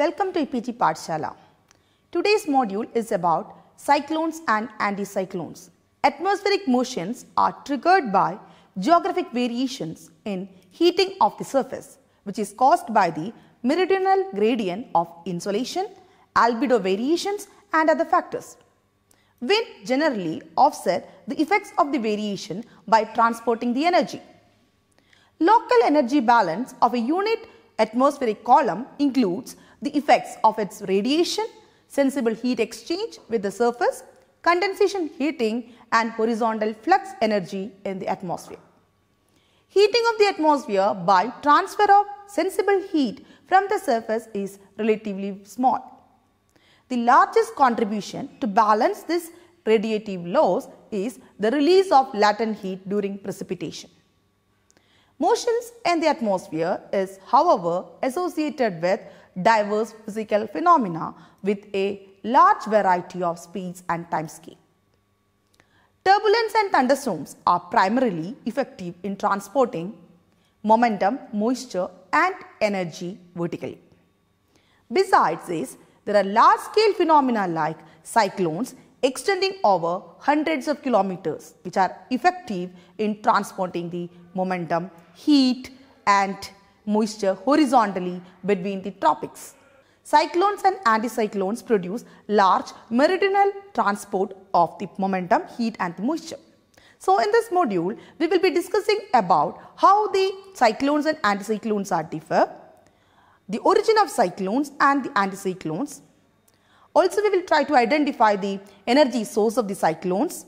Welcome to EPG Parshala. Today's module is about cyclones and anticyclones. Atmospheric motions are triggered by geographic variations in heating of the surface which is caused by the meridional gradient of insolation, albedo variations and other factors. Wind generally offset the effects of the variation by transporting the energy. Local energy balance of a unit atmospheric column includes the effects of its radiation, sensible heat exchange with the surface, condensation heating and horizontal flux energy in the atmosphere. Heating of the atmosphere by transfer of sensible heat from the surface is relatively small. The largest contribution to balance this radiative loss is the release of latent heat during precipitation. Motions in the atmosphere is however associated with diverse physical phenomena with a large variety of speeds and timescale. Turbulence and thunderstorms are primarily effective in transporting momentum, moisture and energy vertically. Besides this, there are large-scale phenomena like cyclones extending over hundreds of kilometers which are effective in transporting the momentum, heat and moisture horizontally between the tropics. Cyclones and anticyclones produce large meridional transport of the momentum, heat and the moisture. So in this module, we will be discussing about how the cyclones and anticyclones are differ, the origin of cyclones and the anticyclones. Also, we will try to identify the energy source of the cyclones.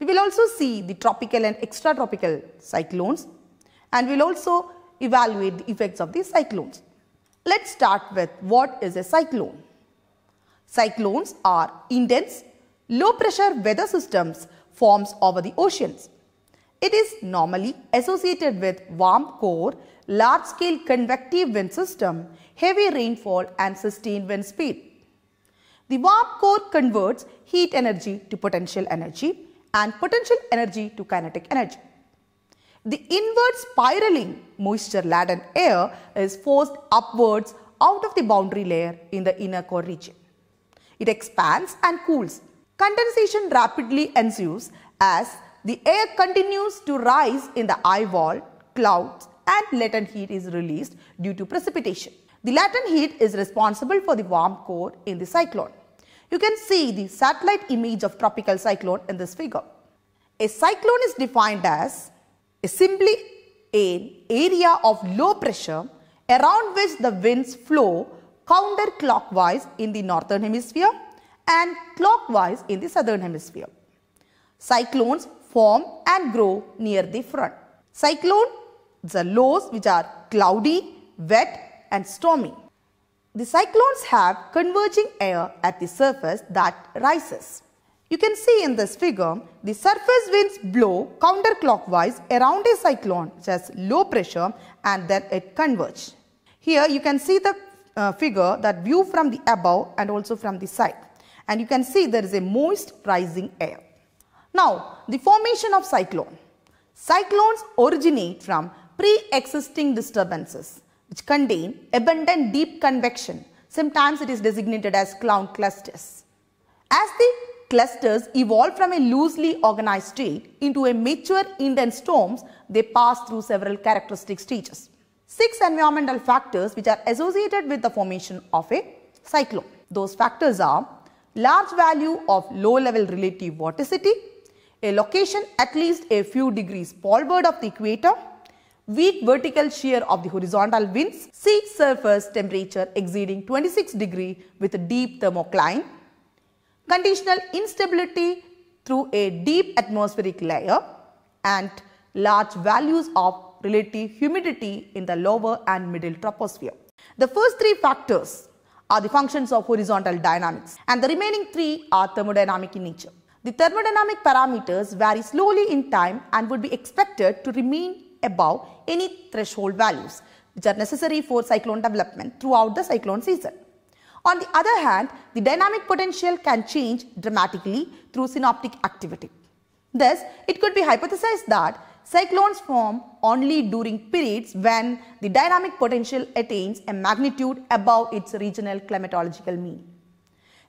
We will also see the tropical and extratropical cyclones and we will also evaluate the effects of the cyclones. Let's start with what is a cyclone. Cyclones are intense, low pressure weather systems forms over the oceans. It is normally associated with warm core, large scale convective wind system, heavy rainfall and sustained wind speed. The warm core converts heat energy to potential energy and potential energy to kinetic energy. The inward spiraling moisture laden air is forced upwards out of the boundary layer in the inner core region. It expands and cools. Condensation rapidly ensues as the air continues to rise in the eye wall, clouds and latent heat is released due to precipitation. The latent heat is responsible for the warm core in the cyclone. You can see the satellite image of tropical cyclone in this figure. A cyclone is defined as is simply an area of low pressure around which the winds flow counterclockwise in the northern hemisphere and clockwise in the southern hemisphere. Cyclones form and grow near the front. Cyclone, the lows which are cloudy, wet and stormy. The cyclones have converging air at the surface that rises. You can see in this figure, the surface winds blow counterclockwise around a cyclone which has low pressure and then it converges. Here you can see the uh, figure that view from the above and also from the side. And you can see there is a moist rising air. Now, the formation of cyclone. Cyclones originate from pre-existing disturbances which contain abundant deep convection. Sometimes it is designated as cloud clusters. As the clusters evolve from a loosely organized state into a mature intense storms, they pass through several characteristic stages. Six environmental factors which are associated with the formation of a cyclone. Those factors are large value of low level relative vorticity, a location at least a few degrees poleward of the equator, weak vertical shear of the horizontal winds, sea surface temperature exceeding 26 degree with a deep thermocline, conditional instability through a deep atmospheric layer and large values of relative humidity in the lower and middle troposphere. The first three factors are the functions of horizontal dynamics and the remaining three are thermodynamic in nature. The thermodynamic parameters vary slowly in time and would be expected to remain above any threshold values which are necessary for cyclone development throughout the cyclone season. On the other hand, the dynamic potential can change dramatically through synoptic activity. Thus, it could be hypothesized that cyclones form only during periods when the dynamic potential attains a magnitude above its regional climatological mean.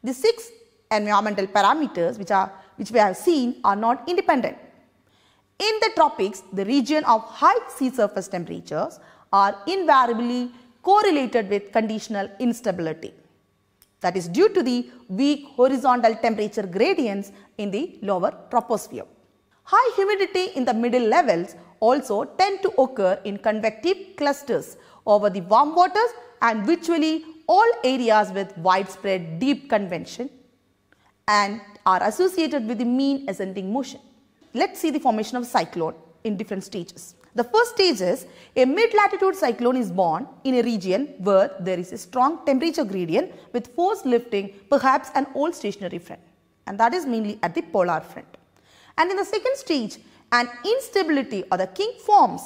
The six environmental parameters which, are, which we have seen are not independent. In the tropics, the region of high sea surface temperatures are invariably correlated with conditional instability that is due to the weak horizontal temperature gradients in the lower troposphere. High humidity in the middle levels also tend to occur in convective clusters over the warm waters and virtually all areas with widespread deep convection and are associated with the mean ascending motion. Let's see the formation of cyclone in different stages. The first stage is a mid-latitude cyclone is born in a region where there is a strong temperature gradient with force lifting perhaps an old stationary front and that is mainly at the polar front. And in the second stage, an instability or the kink forms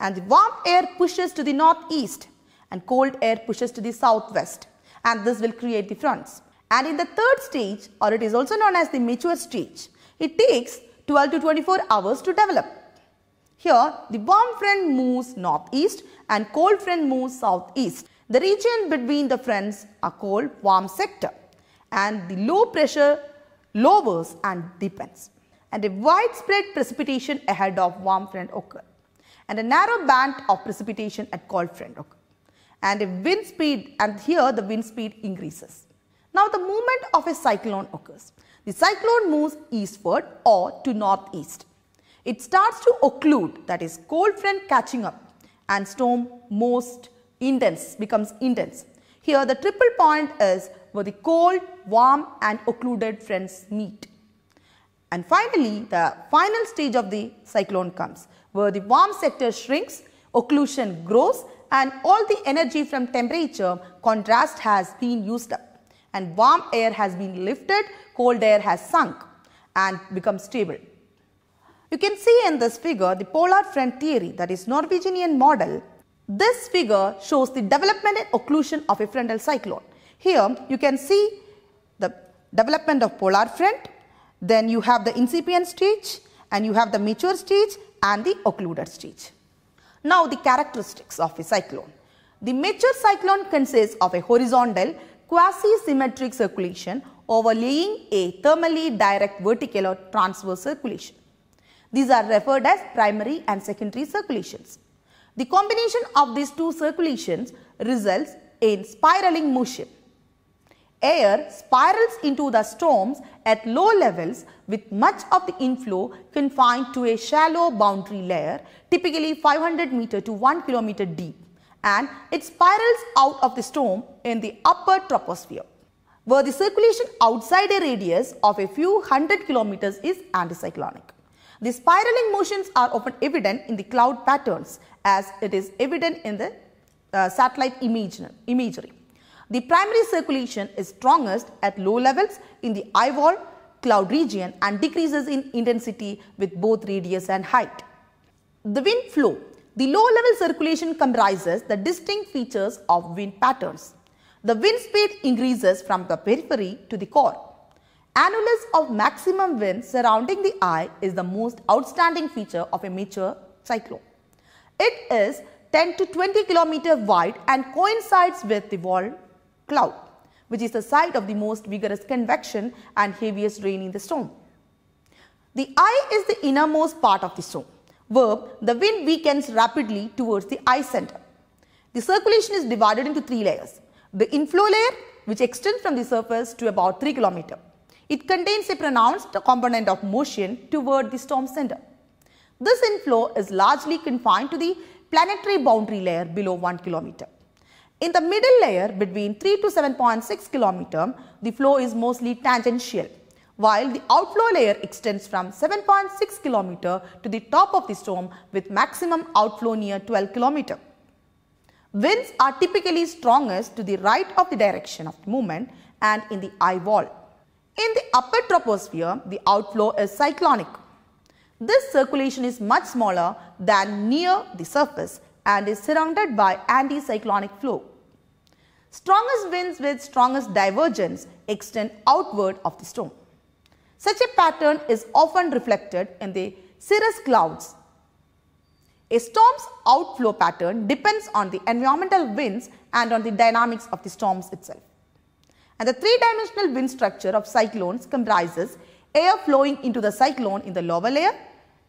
and the warm air pushes to the northeast and cold air pushes to the southwest and this will create the fronts. And in the third stage or it is also known as the mature stage, it takes 12 to 24 hours to develop. Here, the warm front moves northeast and cold front moves southeast. The region between the fronts are called warm sector and the low pressure lowers and deepens. And a widespread precipitation ahead of warm front occurs and a narrow band of precipitation at cold front occurs. And a wind speed and here the wind speed increases. Now the movement of a cyclone occurs. The cyclone moves eastward or to northeast it starts to occlude, that is cold front catching up and storm most intense, becomes intense. Here the triple point is where the cold, warm and occluded fronts meet. And finally, the final stage of the cyclone comes where the warm sector shrinks, occlusion grows and all the energy from temperature contrast has been used up and warm air has been lifted, cold air has sunk and become stable. You can see in this figure the polar front theory that is Norwegian model. This figure shows the development and occlusion of a frontal cyclone. Here you can see the development of polar front, then you have the incipient stage and you have the mature stage and the occluded stage. Now the characteristics of a cyclone. The mature cyclone consists of a horizontal quasi-symmetric circulation overlaying a thermally direct vertical or transverse circulation. These are referred as primary and secondary circulations. The combination of these two circulations results in spiraling motion. Air spirals into the storms at low levels with much of the inflow confined to a shallow boundary layer, typically 500 meter to 1 kilometer deep and it spirals out of the storm in the upper troposphere where the circulation outside a radius of a few hundred kilometers is anticyclonic. The spiraling motions are often evident in the cloud patterns as it is evident in the uh, satellite imagery. The primary circulation is strongest at low levels in the eyewall cloud region and decreases in intensity with both radius and height. The wind flow. The low level circulation comprises the distinct features of wind patterns. The wind speed increases from the periphery to the core annulus of maximum wind surrounding the eye is the most outstanding feature of a mature cyclone. It is 10 to 20 km wide and coincides with the wall cloud, which is the site of the most vigorous convection and heaviest rain in the storm. The eye is the innermost part of the storm. Verb, the wind weakens rapidly towards the eye center. The circulation is divided into three layers. The inflow layer, which extends from the surface to about 3 km. It contains a pronounced component of motion toward the storm center. This inflow is largely confined to the planetary boundary layer below 1 kilometer. In the middle layer between 3 to 7.6 km, the flow is mostly tangential, while the outflow layer extends from 7.6 km to the top of the storm with maximum outflow near 12 km. Winds are typically strongest to the right of the direction of the movement and in the eye wall. In the upper troposphere, the outflow is cyclonic. This circulation is much smaller than near the surface and is surrounded by anticyclonic flow. Strongest winds with strongest divergence extend outward of the storm. Such a pattern is often reflected in the cirrus clouds. A storm's outflow pattern depends on the environmental winds and on the dynamics of the storms itself. And the three-dimensional wind structure of cyclones comprises air flowing into the cyclone in the lower layer,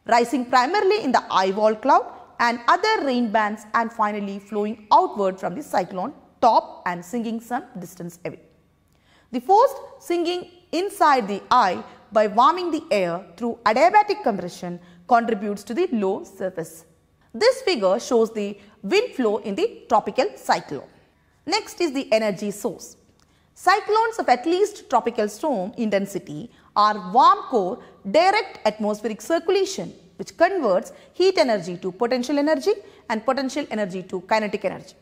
rising primarily in the eye wall cloud and other rain bands and finally flowing outward from the cyclone top and sinking some distance away. The forced sinking inside the eye by warming the air through adiabatic compression contributes to the low surface. This figure shows the wind flow in the tropical cyclone. Next is the energy source. Cyclones of at least tropical storm intensity are warm core direct atmospheric circulation which converts heat energy to potential energy and potential energy to kinetic energy.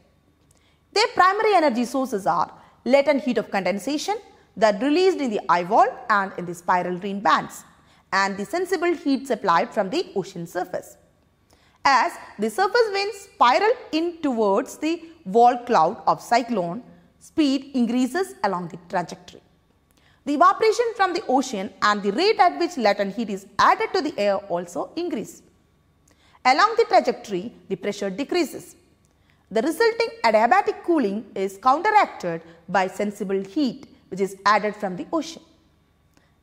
Their primary energy sources are latent heat of condensation that released in the eye wall and in the spiral rain bands and the sensible heat supplied from the ocean surface. As the surface winds spiral in towards the wall cloud of cyclone, speed increases along the trajectory. The evaporation from the ocean and the rate at which latent heat is added to the air also increase. Along the trajectory, the pressure decreases. The resulting adiabatic cooling is counteracted by sensible heat which is added from the ocean.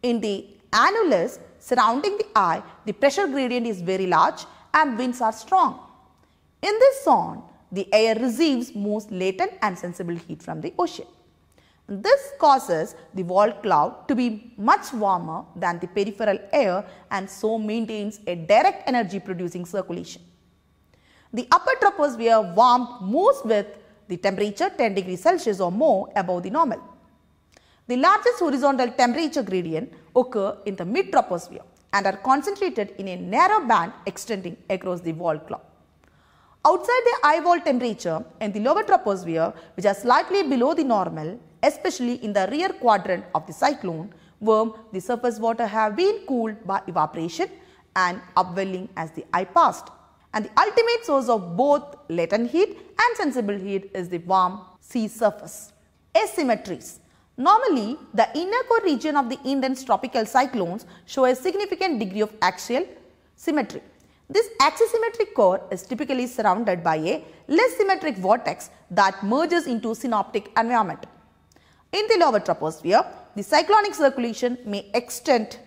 In the annulus surrounding the eye, the pressure gradient is very large and winds are strong. In this zone, the air receives most latent and sensible heat from the ocean. This causes the wall cloud to be much warmer than the peripheral air and so maintains a direct energy producing circulation. The upper troposphere warmed moves with the temperature 10 degrees Celsius or more above the normal. The largest horizontal temperature gradient occur in the mid troposphere and are concentrated in a narrow band extending across the wall cloud. Outside the eye wall temperature and the lower troposphere, which are slightly below the normal, especially in the rear quadrant of the cyclone, worm the surface water have been cooled by evaporation and upwelling as the eye passed. And the ultimate source of both latent heat and sensible heat is the warm sea surface. Asymmetries. Normally, the inner core region of the intense tropical cyclones show a significant degree of axial symmetry. This axisymmetric core is typically surrounded by a less symmetric vortex that merges into synoptic environment. In the lower troposphere, the cyclonic circulation may extend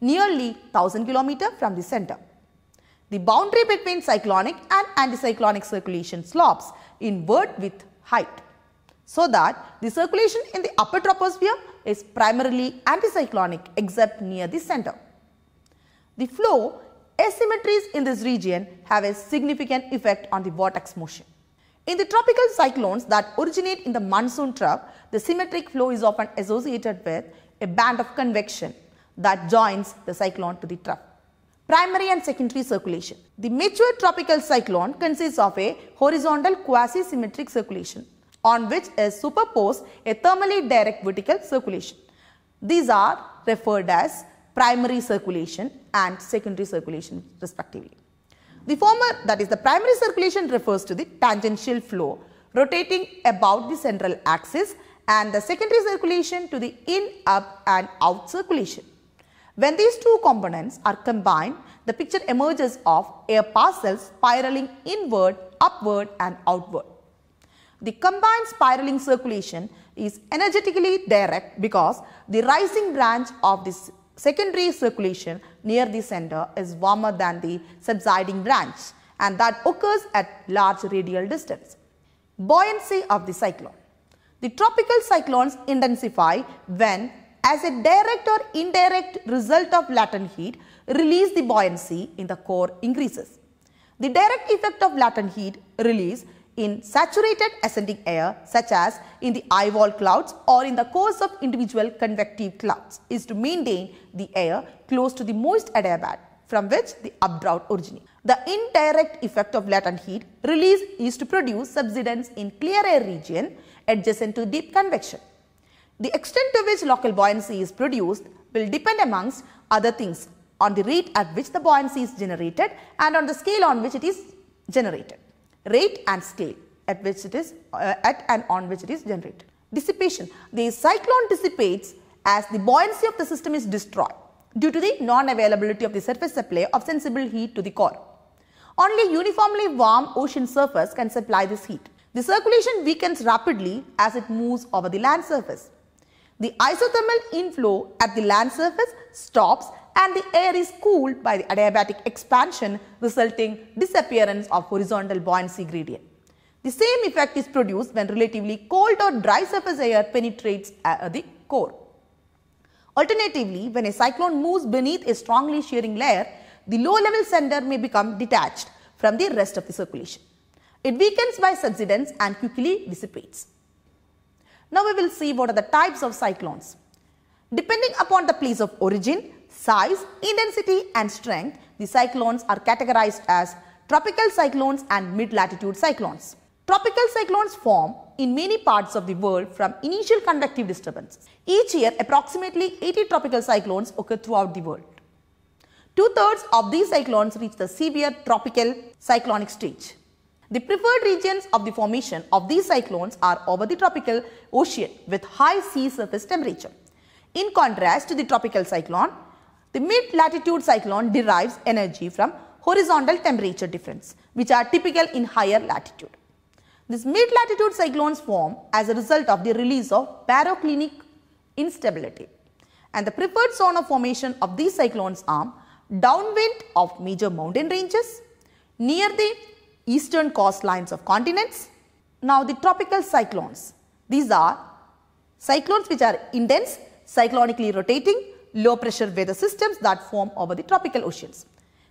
nearly 1000 km from the center. The boundary between cyclonic and anticyclonic circulation slopes invert with height so that the circulation in the upper troposphere is primarily anticyclonic except near the center. The flow Asymmetries in this region have a significant effect on the vortex motion. In the tropical cyclones that originate in the monsoon trough, the symmetric flow is often associated with a band of convection that joins the cyclone to the trough. Primary and secondary circulation. The mature tropical cyclone consists of a horizontal quasi-symmetric circulation on which is superposed a thermally direct vertical circulation. These are referred as primary circulation and secondary circulation respectively. The former that is the primary circulation refers to the tangential flow rotating about the central axis and the secondary circulation to the in, up and out circulation. When these two components are combined, the picture emerges of air parcels spiraling inward, upward and outward. The combined spiraling circulation is energetically direct because the rising branch of this Secondary circulation near the center is warmer than the subsiding branch and that occurs at large radial distance. Buoyancy of the cyclone. The tropical cyclones intensify when as a direct or indirect result of latent heat, release the buoyancy in the core increases. The direct effect of latent heat release in saturated ascending air such as in the eye wall clouds or in the course of individual convective clouds is to maintain the air close to the moist adiabat from which the updraft originates. The indirect effect of latent heat release is to produce subsidence in clear air region adjacent to deep convection. The extent to which local buoyancy is produced will depend amongst other things on the rate at which the buoyancy is generated and on the scale on which it is generated rate and scale at which it is uh, at and on which it is generated. Dissipation. The cyclone dissipates as the buoyancy of the system is destroyed due to the non-availability of the surface supply of sensible heat to the core. Only uniformly warm ocean surface can supply this heat. The circulation weakens rapidly as it moves over the land surface. The isothermal inflow at the land surface stops and the air is cooled by the adiabatic expansion resulting disappearance of horizontal buoyancy gradient. The same effect is produced when relatively cold or dry surface air penetrates uh, uh, the core. Alternatively, when a cyclone moves beneath a strongly shearing layer, the low level center may become detached from the rest of the circulation. It weakens by subsidence and quickly dissipates. Now we will see what are the types of cyclones. Depending upon the place of origin, size, intensity and strength, the cyclones are categorized as tropical cyclones and mid-latitude cyclones. Tropical cyclones form in many parts of the world from initial conductive disturbances. Each year, approximately 80 tropical cyclones occur throughout the world. Two-thirds of these cyclones reach the severe tropical cyclonic stage. The preferred regions of the formation of these cyclones are over the tropical ocean with high sea surface temperature. In contrast to the tropical cyclone, the mid-latitude cyclone derives energy from horizontal temperature difference, which are typical in higher latitude. These mid-latitude cyclones form as a result of the release of baroclinic instability. And the preferred zone of formation of these cyclones are downwind of major mountain ranges, near the eastern coastlines of continents. Now the tropical cyclones. These are cyclones which are intense, cyclonically rotating, low pressure weather systems that form over the tropical oceans.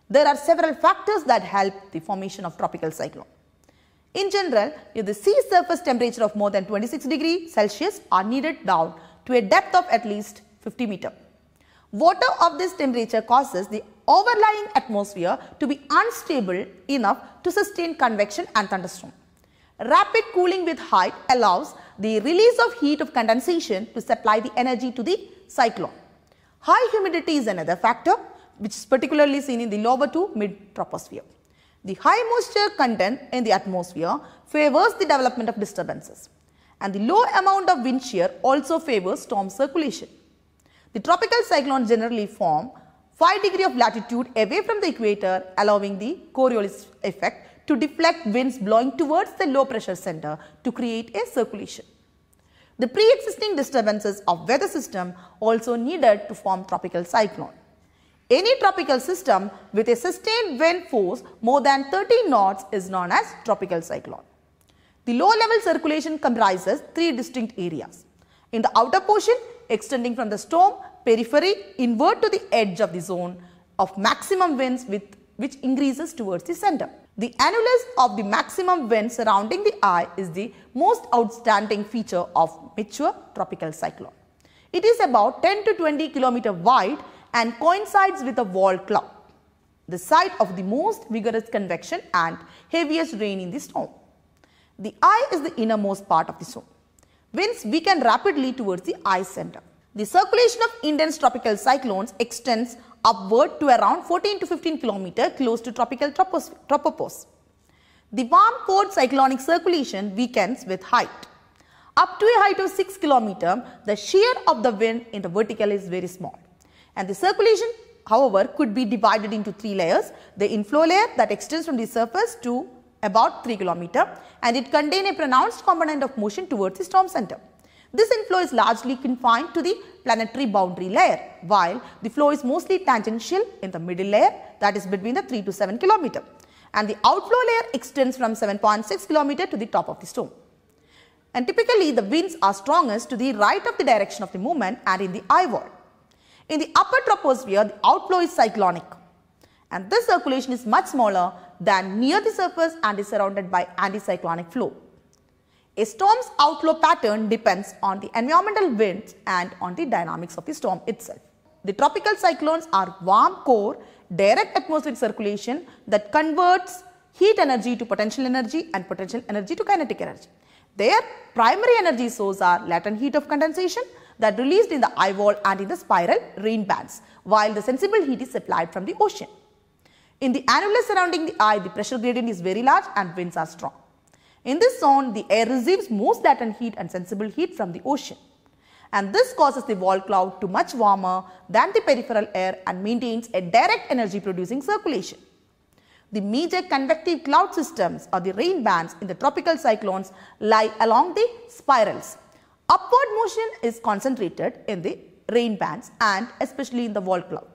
There are several factors that help the formation of tropical cyclone. In general, if the sea surface temperature of more than 26 degree Celsius are needed down to a depth of at least 50 meter. Water of this temperature causes the overlying atmosphere to be unstable enough to sustain convection and thunderstorm. Rapid cooling with height allows the release of heat of condensation to supply the energy to the cyclone. High humidity is another factor which is particularly seen in the lower to mid troposphere. The high moisture content in the atmosphere favors the development of disturbances and the low amount of wind shear also favors storm circulation. The tropical cyclones generally form 5 degree of latitude away from the equator allowing the Coriolis effect to deflect winds blowing towards the low pressure center to create a circulation. The pre-existing disturbances of weather system also needed to form tropical cyclone. Any tropical system with a sustained wind force more than 30 knots is known as tropical cyclone. The low level circulation comprises three distinct areas. In the outer portion, extending from the storm periphery inward to the edge of the zone of maximum winds with, which increases towards the center. The annulus of the maximum wind surrounding the eye is the most outstanding feature of mature tropical cyclone. It is about 10 to 20 km wide and coincides with a wall cloud, the site of the most vigorous convection and heaviest rain in the storm. The eye is the innermost part of the storm. Winds weaken rapidly towards the eye center. The circulation of intense tropical cyclones extends upward to around 14 to 15 kilometer close to tropical tropopause. The warm cold cyclonic circulation weakens with height. Up to a height of 6 km, the shear of the wind in the vertical is very small. And the circulation, however, could be divided into three layers. The inflow layer that extends from the surface to about 3 km and it contains a pronounced component of motion towards the storm center. This inflow is largely confined to the planetary boundary layer while the flow is mostly tangential in the middle layer that is between the 3 to 7 kilometer and the outflow layer extends from 7.6 kilometer to the top of the storm. And typically the winds are strongest to the right of the direction of the movement and in the eye wall. In the upper troposphere, the outflow is cyclonic and this circulation is much smaller than near the surface and is surrounded by anticyclonic flow. A storm's outflow pattern depends on the environmental winds and on the dynamics of the storm itself. The tropical cyclones are warm core, direct atmospheric circulation that converts heat energy to potential energy and potential energy to kinetic energy. Their primary energy source are latent heat of condensation that released in the eye wall and in the spiral rain bands, while the sensible heat is supplied from the ocean. In the annulus surrounding the eye, the pressure gradient is very large and winds are strong. In this zone, the air receives most latent heat and sensible heat from the ocean. And this causes the wall cloud to much warmer than the peripheral air and maintains a direct energy producing circulation. The major convective cloud systems or the rain bands in the tropical cyclones lie along the spirals. Upward motion is concentrated in the rain bands and especially in the wall cloud.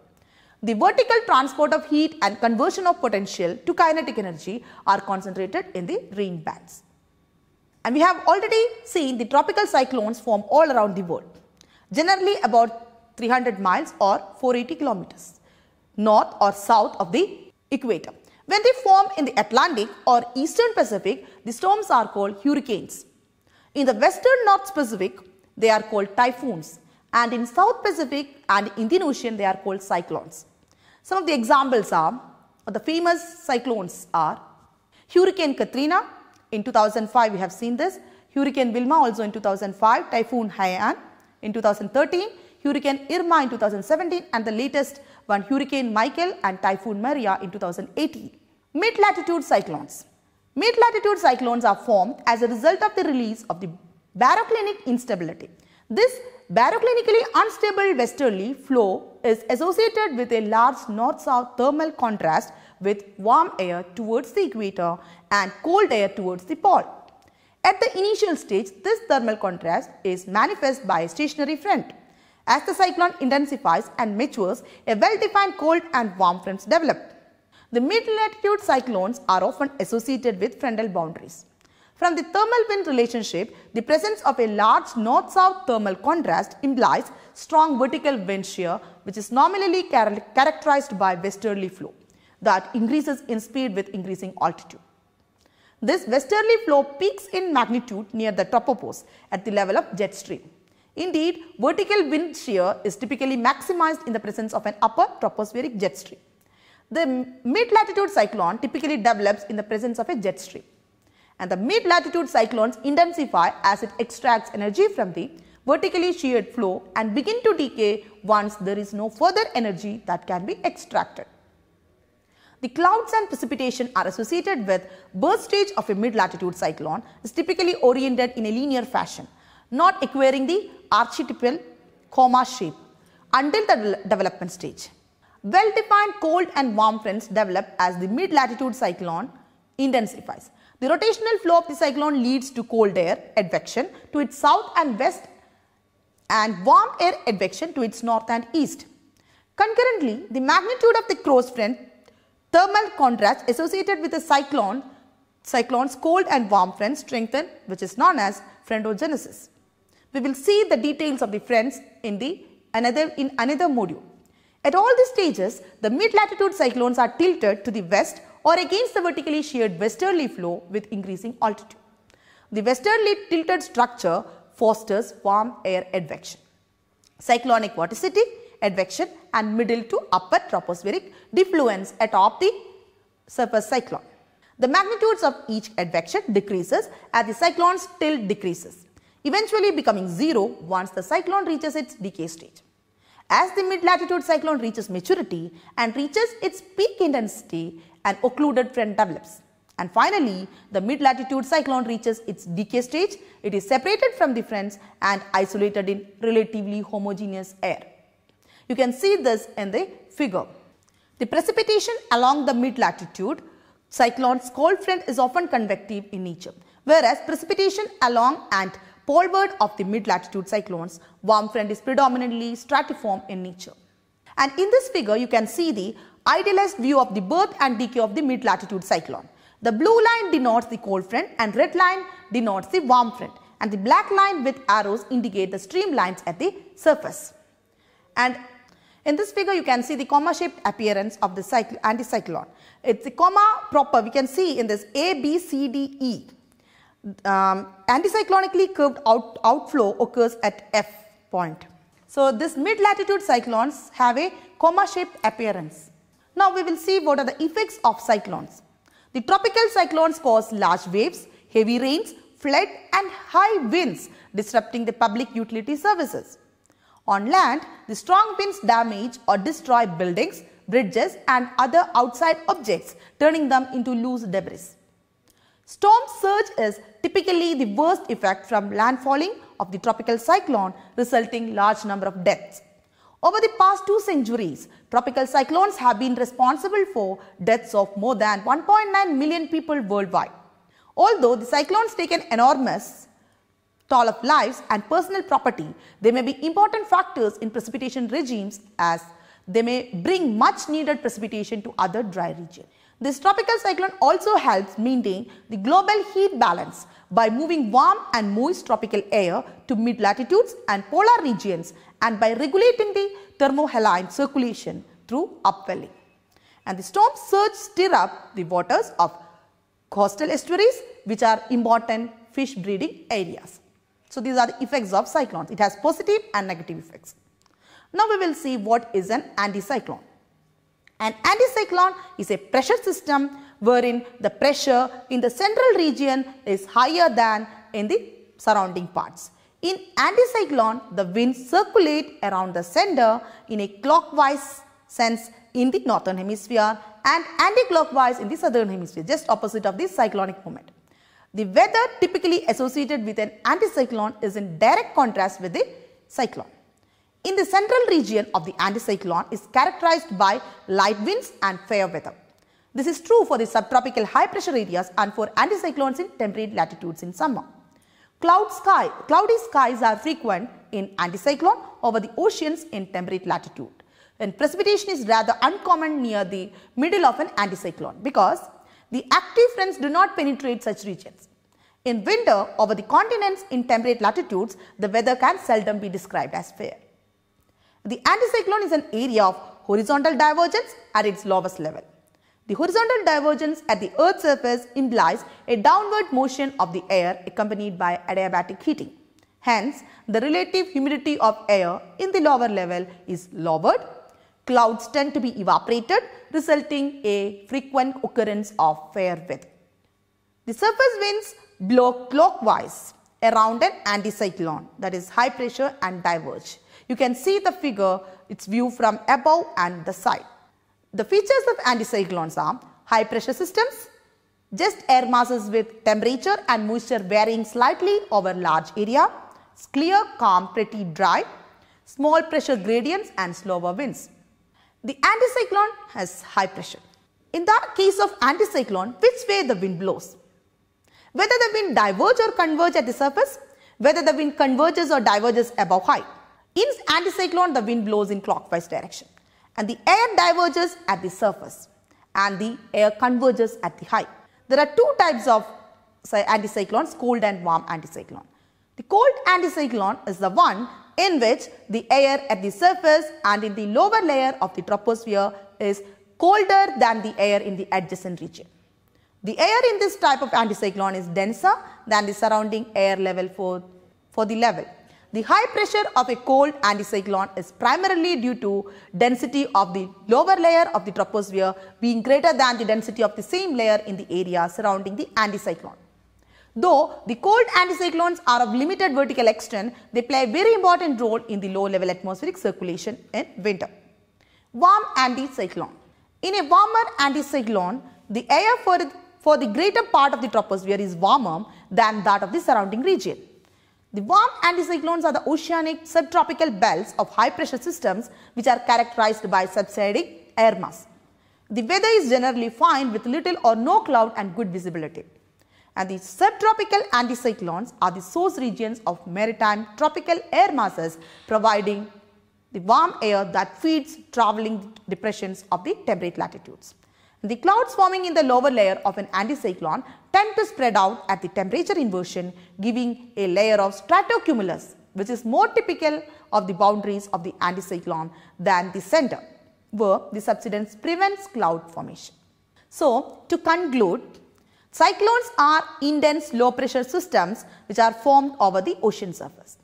The vertical transport of heat and conversion of potential to kinetic energy are concentrated in the rain bands. And we have already seen the tropical cyclones form all around the world, generally about 300 miles or 480 kilometers, north or south of the equator. When they form in the Atlantic or Eastern Pacific, the storms are called hurricanes. In the Western North Pacific, they are called typhoons and in South Pacific and Indian Ocean they are called cyclones. Some of the examples are, or the famous cyclones are, Hurricane Katrina in 2005 we have seen this, Hurricane Wilma also in 2005, Typhoon Haiyan in 2013, Hurricane Irma in 2017 and the latest one Hurricane Michael and Typhoon Maria in 2018. Mid-latitude cyclones. Mid-latitude cyclones are formed as a result of the release of the baroclinic instability. This Baroclinically unstable westerly flow is associated with a large north-south thermal contrast with warm air towards the equator and cold air towards the pole. At the initial stage, this thermal contrast is manifest by a stationary front. As the cyclone intensifies and matures, a well-defined cold and warm fronts develop. The mid-latitude cyclones are often associated with frontal boundaries. From the thermal wind relationship, the presence of a large north-south thermal contrast implies strong vertical wind shear which is nominally char characterized by westerly flow that increases in speed with increasing altitude. This westerly flow peaks in magnitude near the tropopause at the level of jet stream. Indeed, vertical wind shear is typically maximized in the presence of an upper tropospheric jet stream. The mid-latitude cyclone typically develops in the presence of a jet stream and the mid-latitude cyclones intensify as it extracts energy from the vertically sheared flow and begin to decay once there is no further energy that can be extracted. The clouds and precipitation are associated with birth stage of a mid-latitude cyclone is typically oriented in a linear fashion, not acquiring the archetypal comma shape until the development stage. Well-defined cold and warm fronts develop as the mid-latitude cyclone intensifies. The rotational flow of the cyclone leads to cold air advection to its south and west and warm air advection to its north and east. Concurrently, the magnitude of the cross front thermal contrast associated with the cyclone, cyclone's cold and warm front strengthen which is known as frontogenesis. We will see the details of the fronts in the another in another module. At all the stages, the mid-latitude cyclones are tilted to the west or against the vertically sheared westerly flow with increasing altitude. The westerly tilted structure fosters warm air advection. Cyclonic vorticity, advection and middle to upper tropospheric defluence atop the surface cyclone. The magnitudes of each advection decreases as the cyclone's tilt decreases, eventually becoming zero once the cyclone reaches its decay stage. As the mid-latitude cyclone reaches maturity and reaches its peak intensity, and occluded front develops. And finally, the mid-latitude cyclone reaches its decay stage. It is separated from the fronts and isolated in relatively homogeneous air. You can see this in the figure. The precipitation along the mid-latitude cyclone's cold front is often convective in nature, whereas precipitation along and poleward of the mid-latitude cyclones, warm front is predominantly stratiform in nature. And in this figure, you can see the idealized view of the birth and decay of the mid-latitude cyclone. The blue line denotes the cold front and red line denotes the warm front and the black line with arrows indicate the streamlines at the surface. And in this figure you can see the comma shaped appearance of the anticyclone. It's a comma proper we can see in this A, B, C, D, E. Um, anticyclonically curved out, outflow occurs at F point. So this mid-latitude cyclones have a comma shaped appearance. Now we will see what are the effects of cyclones. The tropical cyclones cause large waves, heavy rains, flood and high winds disrupting the public utility services. On land, the strong winds damage or destroy buildings, bridges and other outside objects turning them into loose debris. Storm surge is typically the worst effect from landfalling of the tropical cyclone resulting large number of deaths. Over the past two centuries, Tropical cyclones have been responsible for deaths of more than 1.9 million people worldwide. Although the cyclones take an enormous toll of lives and personal property, they may be important factors in precipitation regimes as they may bring much needed precipitation to other dry regions. This tropical cyclone also helps maintain the global heat balance by moving warm and moist tropical air to mid-latitudes and polar regions and by regulating the thermohaline circulation through upwelling. And the storm surge stir up the waters of coastal estuaries which are important fish breeding areas. So these are the effects of cyclones. It has positive and negative effects. Now we will see what is an anticyclone. An anticyclone is a pressure system wherein the pressure in the central region is higher than in the surrounding parts. In anticyclone, the winds circulate around the center in a clockwise sense in the northern hemisphere and anticlockwise in the southern hemisphere, just opposite of the cyclonic movement. The weather typically associated with an anticyclone is in direct contrast with the cyclone. In the central region of the anticyclone is characterized by light winds and fair weather. This is true for the subtropical high pressure areas and for anticyclones in temperate latitudes in summer. Cloud sky, cloudy skies are frequent in anticyclone over the oceans in temperate latitude. And precipitation is rather uncommon near the middle of an anticyclone because the active fronts do not penetrate such regions. In winter, over the continents in temperate latitudes, the weather can seldom be described as fair. The anticyclone is an area of horizontal divergence at its lowest level. The horizontal divergence at the Earth's surface implies a downward motion of the air accompanied by adiabatic heating. Hence, the relative humidity of air in the lower level is lowered. Clouds tend to be evaporated, resulting a frequent occurrence of fair weather. The surface winds blow clockwise around an anticyclone that is high pressure and diverge. You can see the figure, its view from above and the side. The features of anticyclones are high pressure systems, just air masses with temperature and moisture varying slightly over large area, it's clear, calm, pretty dry, small pressure gradients and slower winds. The anticyclone has high pressure. In the case of anticyclone, which way the wind blows? Whether the wind diverges or converges at the surface, whether the wind converges or diverges above high. In anticyclone, the wind blows in clockwise direction and the air diverges at the surface and the air converges at the high. There are two types of anticyclones, cold and warm anticyclone. The cold anticyclone is the one in which the air at the surface and in the lower layer of the troposphere is colder than the air in the adjacent region. The air in this type of anticyclone is denser than the surrounding air level for, for the level. The high pressure of a cold anticyclone is primarily due to density of the lower layer of the troposphere being greater than the density of the same layer in the area surrounding the anticyclone. Though the cold anticyclones are of limited vertical extent, they play a very important role in the low level atmospheric circulation in winter. Warm anticyclone. In a warmer anticyclone, the air for, the greater part of the troposphere is warmer than that of the surrounding region. The warm anticyclones are the oceanic subtropical belts of high pressure systems which are characterized by subsiding air mass. The weather is generally fine with little or no cloud and good visibility. And the subtropical anticyclones are the source regions of maritime tropical air masses providing the warm air that feeds traveling depressions of the temperate latitudes. The clouds forming in the lower layer of an anticyclone tend to spread out at the temperature inversion giving a layer of stratocumulus which is more typical of the boundaries of the anticyclone than the center where the subsidence prevents cloud formation. So, to conclude, cyclones are intense low pressure systems which are formed over the ocean surface.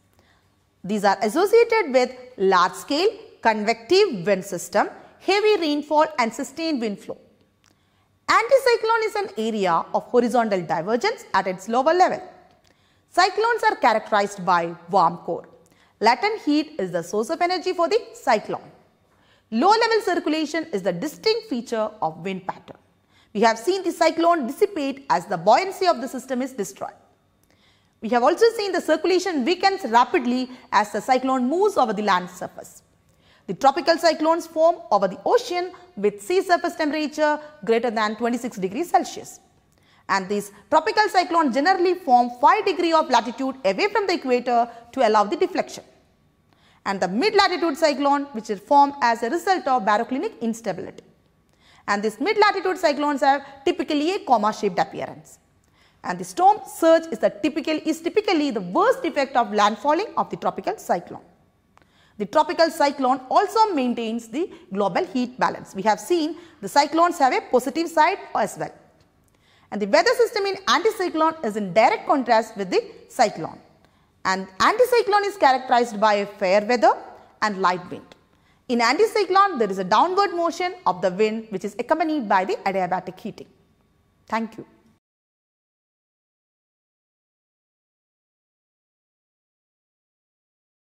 These are associated with large scale convective wind system, heavy rainfall and sustained wind flow. Anticyclone is an area of horizontal divergence at its lower level. Cyclones are characterized by warm core. Latent heat is the source of energy for the cyclone. Low level circulation is the distinct feature of wind pattern. We have seen the cyclone dissipate as the buoyancy of the system is destroyed. We have also seen the circulation weakens rapidly as the cyclone moves over the land surface. The tropical cyclones form over the ocean with sea surface temperature greater than 26 degrees Celsius. And these tropical cyclones generally form 5 degree of latitude away from the equator to allow the deflection. And the mid-latitude cyclone which is formed as a result of baroclinic instability. And these mid-latitude cyclones have typically a comma-shaped appearance. And the storm surge is, the typical, is typically the worst effect of landfalling of the tropical cyclone. The tropical cyclone also maintains the global heat balance. We have seen the cyclones have a positive side as well. And the weather system in anticyclone is in direct contrast with the cyclone. And anticyclone is characterized by a fair weather and light wind. In anticyclone, there is a downward motion of the wind which is accompanied by the adiabatic heating. Thank you.